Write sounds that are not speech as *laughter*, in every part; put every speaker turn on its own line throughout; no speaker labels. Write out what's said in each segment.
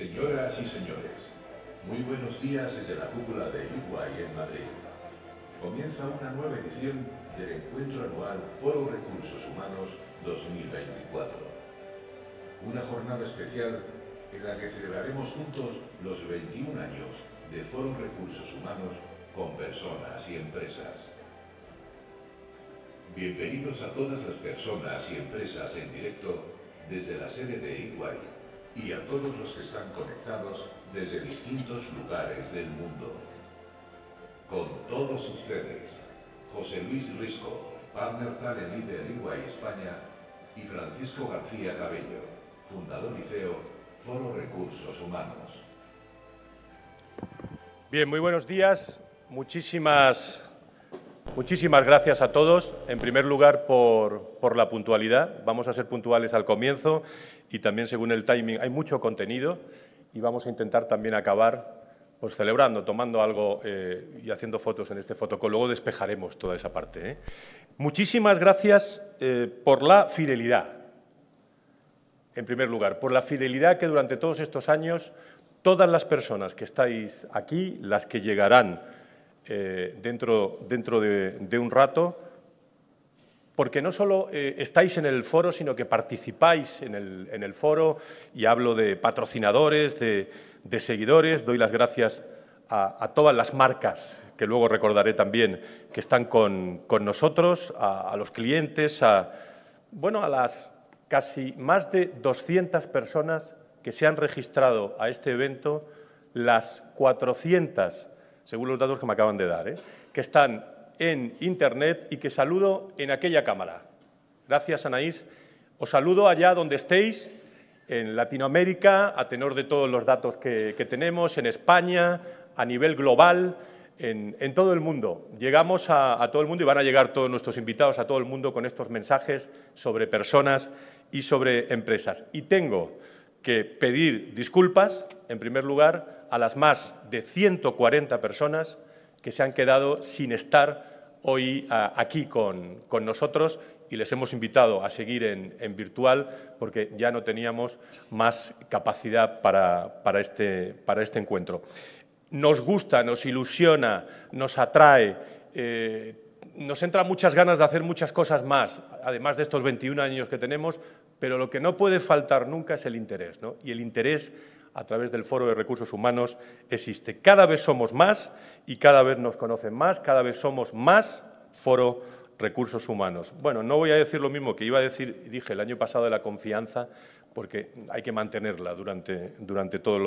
Señoras y señores, muy buenos días desde la cúpula de Iguay en Madrid. Comienza una nueva edición del encuentro anual Foro Recursos Humanos 2024. Una jornada especial en la que celebraremos juntos los 21 años de Foro Recursos Humanos con personas y empresas. Bienvenidos a todas las personas y empresas en directo desde la sede de Iguay y a todos los que están conectados desde distintos lugares del mundo. Con todos ustedes, José Luis Risco, partner talent líder y España, y Francisco García Cabello, fundador y CEO, Foro Recursos Humanos. Bien, muy buenos días. Muchísimas Muchísimas gracias a todos. En primer lugar, por, la puntualidad. Vamos a ser puntuales al comienzo y también según el timing. Hay mucho contenido y vamos a intentar también acabar pues, celebrando, tomando algo eh, y haciendo fotos en este fotocólogo. Luego despejaremos toda esa parte. ¿eh? Muchísimas gracias eh, por la fidelidad. En primer lugar, por la fidelidad que durante todos estos años todas las personas que estáis aquí, las que llegarán eh, dentro, dentro de, un rato, porque no solo eh, estáis en el foro, sino que participáis en el, foro, y hablo de patrocinadores, de, seguidores, doy las gracias a, todas las marcas, que luego recordaré también, que están con, nosotros, a, los clientes, a, bueno, a las casi más de 200 personas que se han registrado a este evento, las 400 según los datos que me acaban de dar, ¿eh? que están en Internet y que saludo en aquella cámara. Gracias, Anaís. Os saludo allá donde estéis, en Latinoamérica, a tenor de todos los datos que, tenemos, en España, a nivel global, en, todo el mundo. Llegamos a todo el mundo y van a llegar todos nuestros invitados a todo el mundo con estos mensajes sobre personas y sobre empresas. Y tengo que pedir disculpas en primer lugar, a las más de 140 personas que se han quedado sin estar hoy ah, aquí con, nosotros y les hemos invitado a seguir en, virtual porque ya no teníamos más capacidad para, este, para este encuentro. Nos gusta, nos ilusiona, nos atrae. Eh, nos entra muchas ganas de hacer muchas cosas más, además de estos 21 años que tenemos, pero lo que no puede faltar nunca es el interés, ¿no? Y el interés a través del Foro de Recursos Humanos existe. Cada vez somos más y cada vez nos conocen más, cada vez somos más Foro Recursos Humanos. Bueno, no voy a decir lo mismo que iba a decir, dije el año pasado de la confianza, porque hay que mantenerla durante, durante todos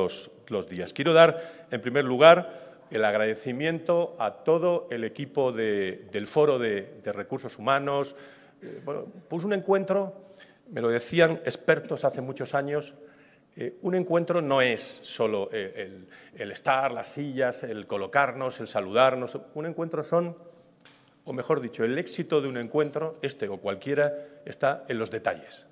los, días. Quiero dar, en primer lugar, el agradecimiento a todo el equipo del Foro de, Recursos Humanos. Eh, bueno, un encuentro, me lo decían expertos hace muchos años, eh, un encuentro no es solo eh, el, estar, las sillas, el colocarnos, el saludarnos. Un encuentro son, o mejor dicho, el éxito de un encuentro, este o cualquiera, está en los detalles.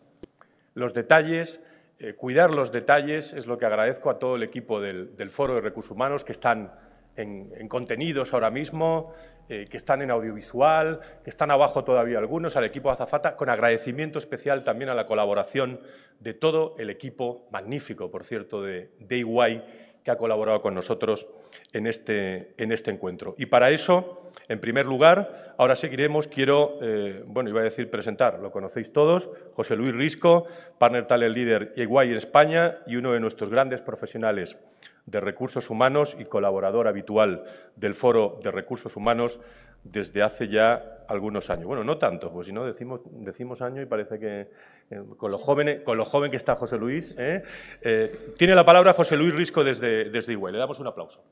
Los detalles, eh, cuidar los detalles es lo que agradezco a todo el equipo del, del Foro de Recursos Humanos que están en, contenidos ahora mismo, eh, que están en audiovisual, que están abajo todavía algunos, al equipo Azafata, con agradecimiento especial también a la colaboración de todo el equipo magnífico, por cierto, de, de que ha colaborado con nosotros en este, en este encuentro. Y para eso, en primer lugar, ahora seguiremos, quiero, eh, bueno, iba a decir presentar, lo conocéis todos, José Luis Risco, partner talent líder EY en España y uno de nuestros grandes profesionales de Recursos Humanos y colaborador habitual del Foro de Recursos Humanos desde hace ya algunos años. Bueno, no tanto, pues si no decimos, decimos año y parece que eh, con, lo joven, con que está José Luis. ¿eh? Eh, tiene la palabra José Luis Risco desde, desde Le damos un aplauso.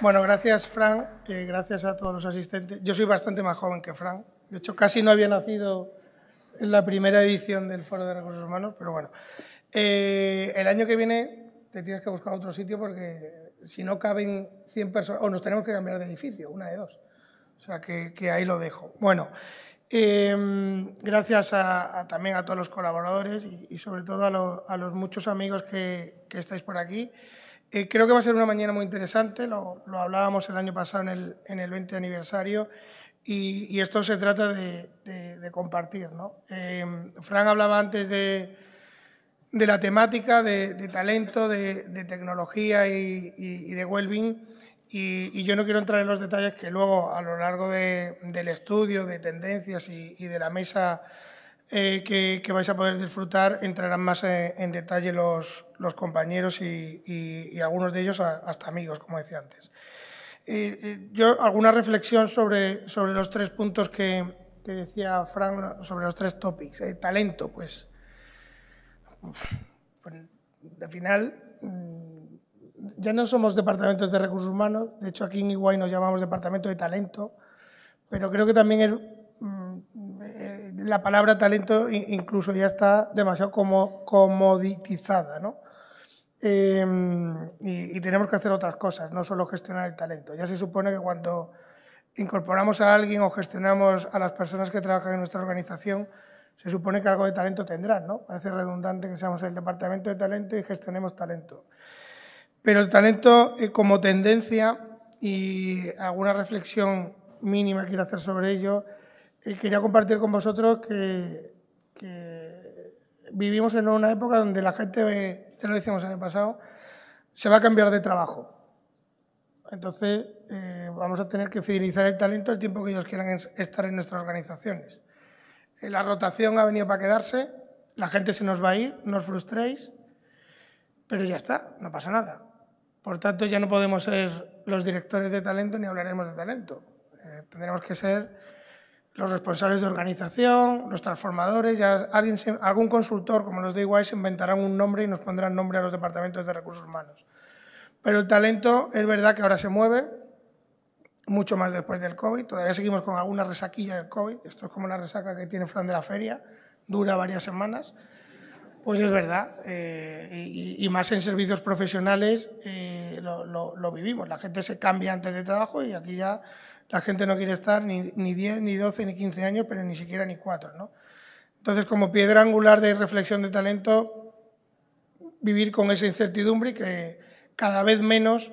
Bueno, gracias, Fran. gracias a todos los asistentes. Yo soy bastante más joven que Fran. De hecho, casi no había nacido es la primera edición del Foro de Recursos Humanos, pero bueno. Eh, el año que viene te tienes que buscar otro sitio porque si no caben 100 personas, o nos tenemos que cambiar de edificio, una de dos. O sea, que, ahí lo dejo. Bueno, em, gracias a, también a todos los colaboradores y, sobre todo a, los muchos amigos que, estáis por aquí. Eh, creo que va a ser una mañana muy interesante, lo, hablábamos el año pasado en el, 20 aniversario y, esto se trata de de compartir. ¿no? Eh, Fran hablaba antes de, la temática de, talento, de, tecnología y, de well-being. Y, yo no quiero entrar en los detalles que luego a lo largo del estudio, de tendencias y, de la mesa eh, que, vais a poder disfrutar, entrarán más eh, en, detalle los, compañeros y, algunos de ellos hasta amigos, como decía antes. yo alguna reflexión sobre, sobre los tres puntos que, que decía Frank sobre los tres topics. El eh, talento, pues, pues al final mm, ya no somos departamentos de recursos humanos, de hecho aquí en Iguay nos llamamos departamento de talento, pero creo que también mm, eh, la palabra talento incluso ya está demasiado como, comoditizada, ¿no? Eh, y, y, tenemos que hacer otras cosas, no solo gestionar el talento. Ya se supone que cuando incorporamos a alguien o gestionamos a las personas que trabajan en nuestra organización, se supone que algo de talento tendrán, ¿no? Parece redundante que seamos el departamento de talento y gestionemos talento. Pero el talento eh, como tendencia y alguna reflexión mínima quiero hacer sobre ello, eh, quería compartir con vosotros que, vivimos en una época donde la gente, te lo decíamos el año pasado, se va a cambiar de trabajo. Entonces, eh, vamos a tener que fidelizar el talento el tiempo que ellos quieran estar en nuestras organizaciones. Eh, la rotación ha venido para quedarse, la gente se nos va a ir, nos os pero ya está, no pasa nada. Por tanto, ya no podemos ser los directores de talento ni hablaremos de talento. Eh, tendremos que ser los responsables de organización, los transformadores, ya alguien algún consultor como los de EY se inventarán un nombre y nos pondrán nombre a los departamentos de recursos humanos. Pero el talento es verdad que ahora se mueve, mucho más después del COVID. Todavía seguimos con alguna resaquilla del COVID. Esto es como la resaca que tiene Fran de la Feria, dura varias semanas. Pues es verdad, eh, y, más en servicios profesionales eh, lo, vivimos. La gente se cambia antes de trabajo y aquí ya la gente no quiere estar ni, ni 10, ni 12, ni 15 años, pero ni siquiera ni 4. Entonces, como piedra angular de reflexión de talento, vivir con esa incertidumbre y que, cada vez menos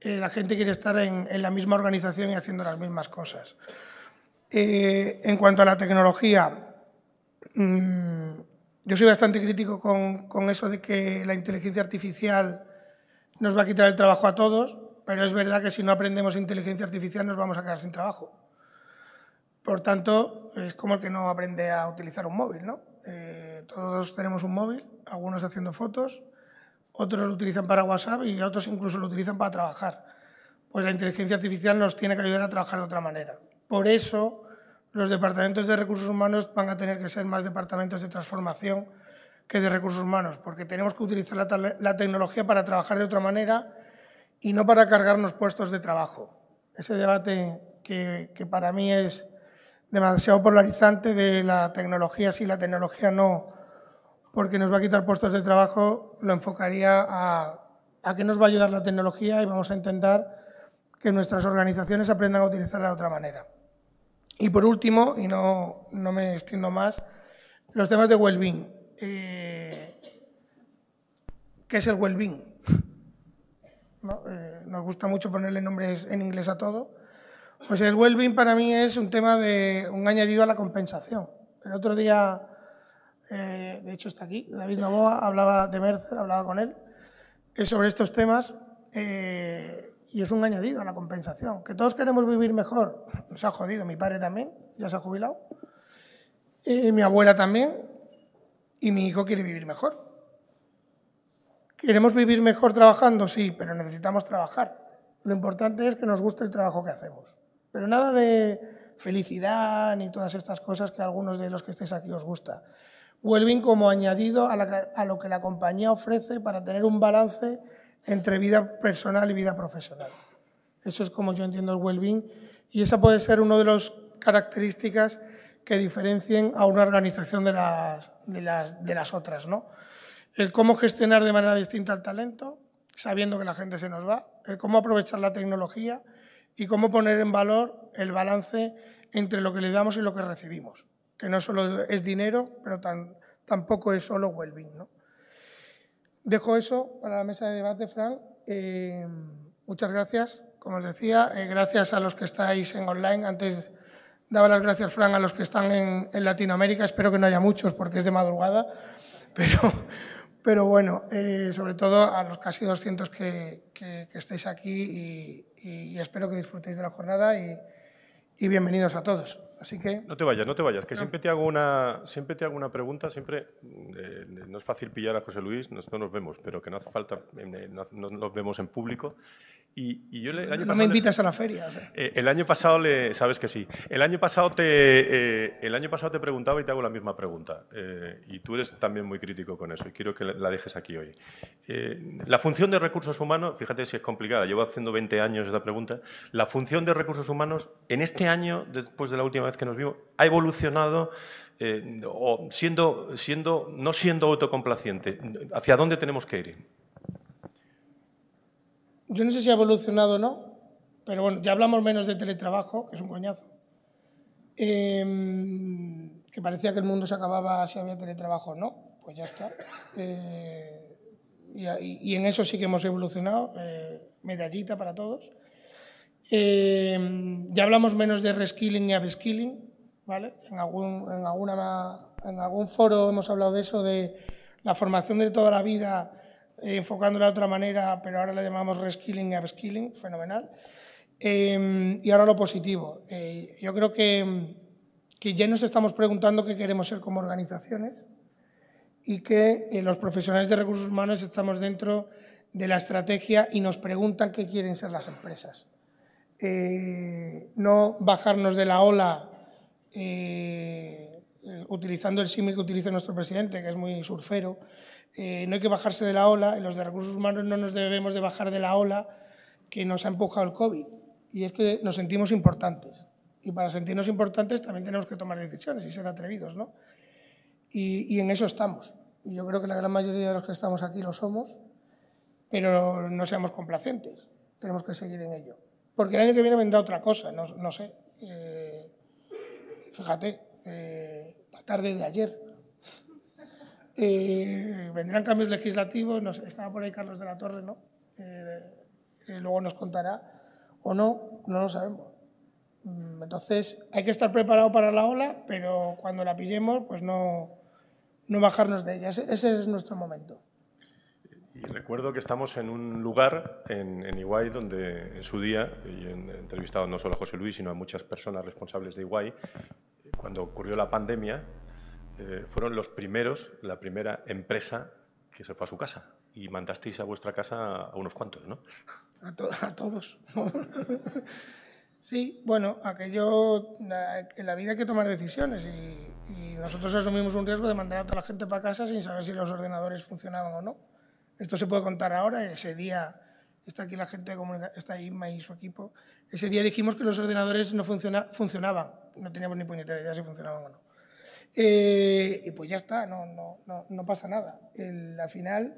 eh, la gente quiere estar en, la misma organización y haciendo las mismas cosas. Eh, en cuanto a la tecnología, mm, yo soy bastante crítico con, eso de que la inteligencia artificial nos va a quitar el trabajo a todos, pero es verdad que si no aprendemos inteligencia artificial nos vamos a quedar sin trabajo. Por tanto, es como el que no aprende a utilizar un móvil, ¿no? Eh, todos tenemos un móvil, algunos haciendo fotos, otros lo utilizan para WhatsApp y otros incluso lo utilizan para trabajar. Pues la inteligencia artificial nos tiene que ayudar a trabajar de otra manera. Por eso los departamentos de recursos humanos van a tener que ser más departamentos de transformación que de recursos humanos, porque tenemos que utilizar la, tecnología para trabajar de otra manera y no para cargarnos puestos de trabajo. Ese debate que, que para mí es demasiado polarizante de la tecnología si la tecnología no porque nos va a quitar puestos de trabajo, lo enfocaría a, a qué nos va a ayudar la tecnología y vamos a intentar que nuestras organizaciones aprendan a utilizarla de otra manera. Y por último, y no, no me extiendo más, los temas de well-being. Eh, ¿Qué es el well-being? *laughs* Eh, nos gusta mucho ponerle nombres en inglés a todo. Pues el well-being para mí es un tema de un añadido a la compensación. El otro día eh, de hecho está aquí, David Novoa, hablaba de Mercer, hablaba con él, eh, sobre estos temas eh, y es un añadido a la compensación. Que todos queremos vivir mejor, nos ha jodido, mi padre también, ya se ha jubilado, mi abuela también, y mi hijo quiere vivir mejor. ¿Queremos vivir mejor trabajando? Sí, pero necesitamos trabajar. Lo importante es que nos guste el trabajo que hacemos. Pero nada de felicidad ni todas estas cosas que a algunos de los que estéis aquí os gusta. Wellbeing como añadido a, lo que la compañía ofrece para tener un balance entre vida personal y vida profesional. Eso es como yo entiendo el wellbeing y esa puede ser una de las características que diferencien a una organización de las, de las, de las otras. ¿no? El cómo gestionar de manera distinta el talento, sabiendo que la gente se nos va, el cómo aprovechar la tecnología y cómo poner en valor el balance entre lo que le damos y lo que recibimos que no solo es dinero, pero tampoco es solo well Dejo eso para la mesa de debate, Fran. Eh, muchas gracias. Como os decía, eh, gracias a los que estáis en online. Antes daba las gracias, Fran, a los que están en, Latinoamérica. Espero que no haya muchos porque es de madrugada. *laughs* Pero, bueno, eh, sobre todo a los casi 200 que, estáis aquí y, y espero que disfrutéis de la jornada. Y, y bienvenidos a todos. Así
que... No te vayas, no te vayas, que siempre, te hago una, siempre te hago una pregunta, siempre eh, no es fácil pillar a José Luis, no, nos vemos, pero que no hace falta, eh, no, nos vemos en público no me invitas a la feria. Eh, el año pasado le, sabes que sí. El año pasado te, eh, el año pasado te preguntaba y te hago la misma pregunta. Eh, y tú eres también muy crítico con eso y quiero que la dejes aquí hoy. la función de recursos humanos, fíjate si es complicada. Llevo haciendo 20 años esta pregunta. La función de recursos humanos en este año, después de la última vez que nos vimos, ha evolucionado o siendo, siendo, no siendo autocomplaciente. ¿Hacia dónde tenemos que ir?
yo no sé si ha evolucionado o no, pero bueno, ya hablamos menos de teletrabajo, que es un coñazo, em, que parecía que el mundo se acababa si había teletrabajo no, pues ya está. Eh, y, en eso sí que hemos evolucionado, eh, medallita para todos. Em, ya hablamos menos de reskilling y upskilling, ¿vale? En en algún foro hemos hablado de eso, de la formación de toda la vida eh, enfocándola de otra manera, pero ahora la llamamos reskilling y upskilling, fenomenal. Em, y ahora lo positivo. Eh, yo creo que, que, ya nos estamos preguntando qué queremos ser como organizaciones y que eh, los profesionales de recursos humanos estamos dentro de la estrategia y nos preguntan qué quieren ser las empresas. no bajarnos de la ola utilizando el símil que utiliza nuestro presidente, que es muy surfero, eh, no hay que bajarse de la ola, en los de recursos humanos no nos debemos de bajar de la ola que nos ha empujado el COVID. Y es que nos sentimos importantes. Y para sentirnos importantes también tenemos que tomar decisiones y ser atrevidos, ¿no? Y, en eso estamos. Y yo creo que la gran mayoría de los que estamos aquí lo somos, pero no seamos complacentes, Tenemos que seguir en ello. Porque el año que viene vendrá otra cosa, no, sé. Eh, fíjate, eh, la tarde de ayer ...y vendrán cambios legislativos, nos, estaba por ahí Carlos de la Torre, ¿no? Eh, luego nos contará, o no, no lo sabemos. Mm, entonces, hay que estar preparado para la ola, pero cuando la pillemos, pues no, no bajarnos de ella. Ese, es nuestro momento.
Y recuerdo que estamos en un lugar en, en Iguay donde en su día, y he entrevistado no solo a José Luis, sino a muchas personas responsables de Iguay, cuando ocurrió la pandemia, eh, fueron los primeros, la primera empresa que se fue a su casa. Y mandasteis a vuestra casa a unos cuantos, ¿no? A,
todos. *laughs* sí, bueno, aquello, en la vida hay que tomar decisiones y, nosotros asumimos un riesgo de mandar a toda la gente para casa sin saber si los ordenadores funcionaban o no. Esto se puede contar ahora, ese día está aquí la gente está Inma y su equipo. Ese día dijimos que los ordenadores no funcionaban, no teníamos ni puñetera idea si funcionaban o no. Eh, y pues ya está, no, no, no, no pasa nada. al final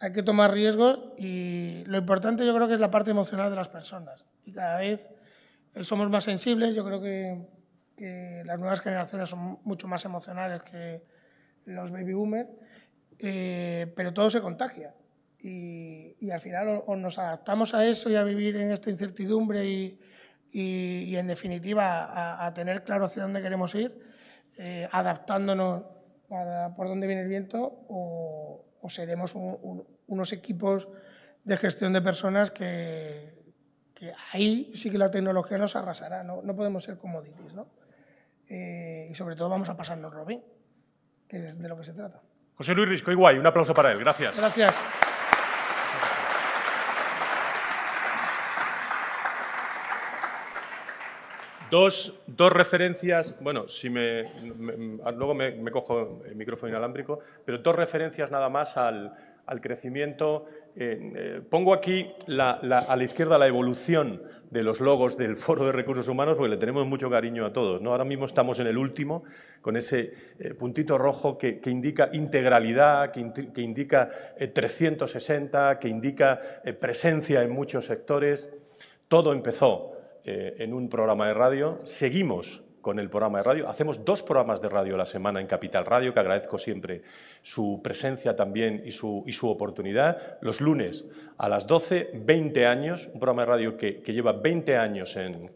hay que tomar riesgos y lo importante yo creo que es la parte emocional de las personas. Y cada vez eh, somos más sensibles, yo creo que, las nuevas generaciones son mucho más emocionales que los baby boomers, eh, pero todo se contagia. Y, y al final o, nos adaptamos a eso y a vivir en esta incertidumbre y, y, en definitiva a tener claro hacia dónde queremos ir eh, adaptándonos por donde viene el viento o, seremos unos equipos de gestión de personas que, ahí sí que la tecnología nos arrasará, no, podemos ser commodities, ¿no? Eh, y sobre todo vamos a pasarnos Robin que es de lo que se trata.
José Luis Risco, igual, un aplauso para él, gracias. Gracias. Dos, referencias, bueno, si me, luego me, cojo el micrófono inalámbrico, pero dos referencias nada más al, crecimiento. Eh, eh, pongo aquí a la izquierda la evolución de los logos del Foro de Recursos Humanos, porque le tenemos mucho cariño a todos. ¿no? Ahora mismo estamos en el último, con ese eh, puntito rojo que, indica integralidad, que, que indica 360, que indica presencia en muchos sectores. Todo empezó eh, en un programa de radio. Seguimos con el programa de radio. Hacemos dos programas de radio a la semana en Capital Radio, que agradezco siempre su presencia también y su, y su oportunidad. Los lunes a las 12, 20 años, un programa de radio que, lleva 20 años en,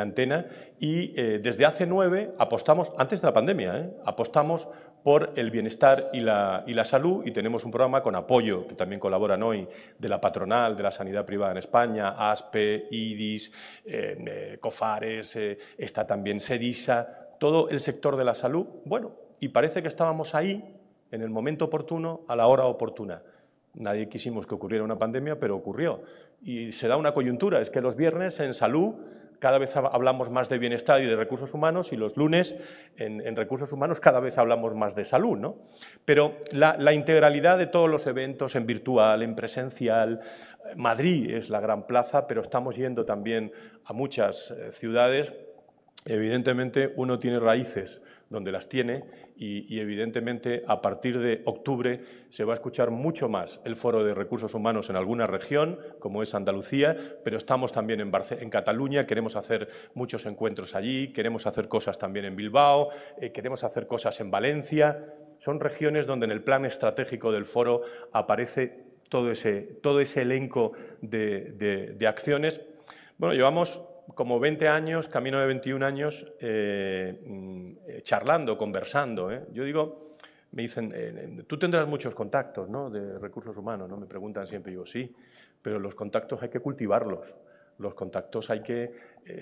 antena y eh, desde hace nueve apostamos, antes de la pandemia, ¿eh? apostamos por el bienestar y la, y la, salud y tenemos un programa con apoyo, que también colaboran hoy, de la patronal de la sanidad privada en España, ASPE, IDIS, eh, eh, COFARES, eh, está también SEDISA, todo el sector de la salud. Bueno, y parece que estábamos ahí en el momento oportuno, a la hora oportuna. Nadie quisimos que ocurriera una pandemia, pero ocurrió. Y se da una coyuntura, es que los viernes en salud cada vez hablamos más de bienestar y de recursos humanos y los lunes en, recursos humanos cada vez hablamos más de salud. ¿no? Pero la, la, integralidad de todos los eventos en virtual, en presencial, Madrid es la gran plaza, pero estamos yendo también a muchas eh, ciudades. Evidentemente uno tiene raíces donde las tiene y, evidentemente a partir de octubre se va a escuchar mucho más el foro de recursos humanos en alguna región, como es Andalucía, pero estamos también en, Cataluña, queremos hacer muchos encuentros allí, queremos hacer cosas también en Bilbao, eh, queremos hacer cosas en Valencia. Son regiones donde en el plan estratégico del foro aparece todo ese, todo ese elenco de, de acciones. Bueno, llevamos como 20 años, camino de 21 años, eh, mm, charlando, conversando. ¿eh? Yo digo, me dicen, eh, tú tendrás muchos contactos ¿no? de recursos humanos, me preguntan siempre, digo, sí, pero los contactos hay que cultivarlos. Los contactos hay que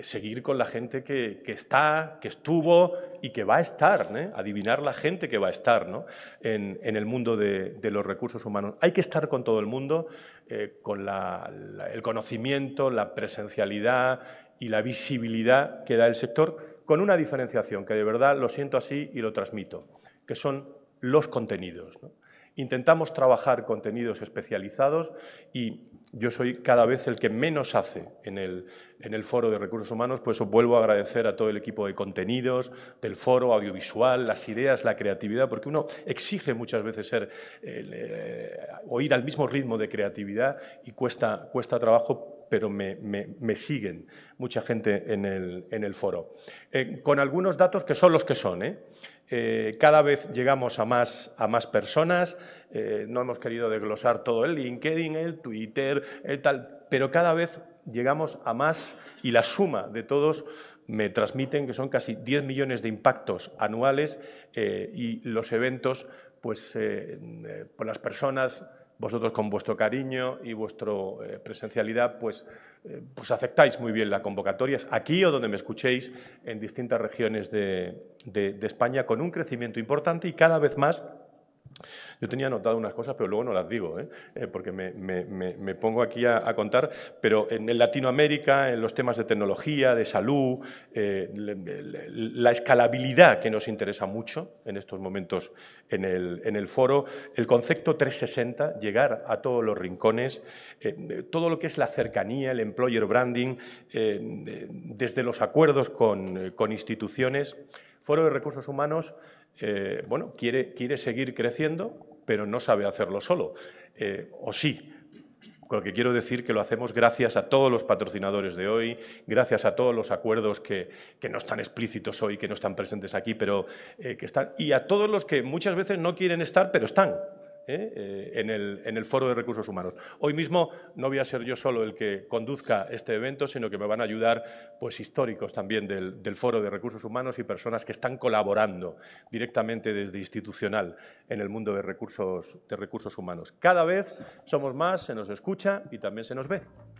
seguir con la gente que, está, que estuvo y que va a estar, adivinar la gente que va a estar en, el mundo de, los recursos humanos. Hay que estar con todo el mundo, con el conocimiento, la presencialidad, y la visibilidad que da el sector, con una diferenciación que de verdad lo siento así y lo transmito, que son los contenidos. Intentamos trabajar contenidos especializados y yo soy cada vez el que menos hace en el, foro de recursos humanos, pues os vuelvo a agradecer a todo el equipo de contenidos, del foro audiovisual, las ideas, la creatividad, porque uno exige muchas veces ser, eh, eh, o ir al mismo ritmo de creatividad y cuesta, cuesta trabajo pero me, siguen mucha gente en el, foro. Eh, con algunos datos que son los que son. ¿eh? Eh, cada vez llegamos a más, a más personas, no hemos querido desglosar todo el LinkedIn, el Twitter, tal, pero cada vez llegamos a más y la suma de todos me transmiten que son casi 10 millones de impactos anuales y los eventos, pues, pues las personas vosotros con vuestro cariño y vuestra eh, presencialidad, pues, eh, pues aceptáis muy bien las convocatorias aquí o donde me escuchéis en distintas regiones de España con un crecimiento importante y cada vez más yo tenía anotado unas cosas, pero luego no las digo, ¿eh? Eh, porque me, pongo aquí a, contar, pero en, Latinoamérica, en los temas de tecnología, de salud, eh, la escalabilidad que nos interesa mucho en estos momentos en el, foro, el concepto 360, llegar a todos los rincones, todo lo que es la cercanía, el employer branding, desde los acuerdos con instituciones, Foro de Recursos Humanos eh, bueno, quiere, quiere seguir creciendo, pero no sabe hacerlo solo, eh, o sí. porque lo que quiero decir que lo hacemos gracias a todos los patrocinadores de hoy, gracias a todos los acuerdos que, no están explícitos hoy, que no están presentes aquí, pero eh, que están, y a todos los que muchas veces no quieren estar, pero están, ¿eh? Eh, en, el, Foro de Recursos Humanos. Hoy mismo no voy a ser yo solo el que conduzca este evento, sino que me van a ayudar pues, históricos también del, Foro de Recursos Humanos y personas que están colaborando directamente desde institucional en el mundo de recursos, de recursos humanos. Cada vez somos más, se nos escucha y también se nos ve.